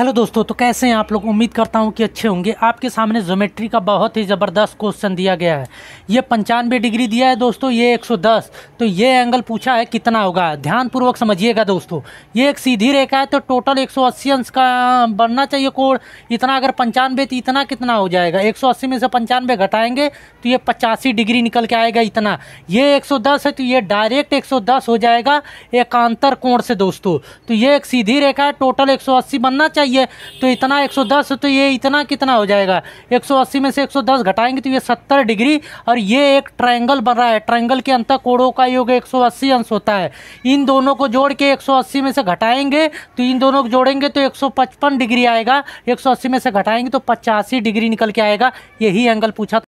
hello दोस्तों तो कैसे हैं आप लोग उम्मीद करता हूं कि अच्छे होंगे आपके सामने ज्योमेट्री का बहुत ही ज़बरदस्त क्वेश्चन दिया गया है ये पंचानवे डिग्री दिया है दोस्तों ये 110 तो ये एंगल पूछा है कितना होगा ध्यानपूर्वक समझिएगा दोस्तों ये एक सीधी रेखा है तो टोटल 180 अंश का बनना चाहिए कोण इतना अगर पंचानवे तो इतना कितना हो जाएगा एक में से पंचानवे घटाएँगे तो ये पचासी डिग्री निकल के आएगा इतना ये एक है तो ये डायरेक्ट एक हो जाएगा एकांतर कोण से दोस्तों तो ये एक सीधी रेखा है टोटल एक बनना चाहिए ही है तो इतना 110 तो ये इतना कितना हो जाएगा 180 में से 110 घटाएंगे तो ये 70 डिग्री और ये एक ट्रायंगल बन रहा है ट्रायंगल के अंतर कोड़ों का योग 180 अंश होता है इन दोनों को जोड़ के 180 में से घटाएंगे तो इन दोनों को जोड़ेंगे तो एक डिग्री आएगा एक में से घटाएंगे तो पचासी डिग्री निकल के आएगा यही एंगल पूछा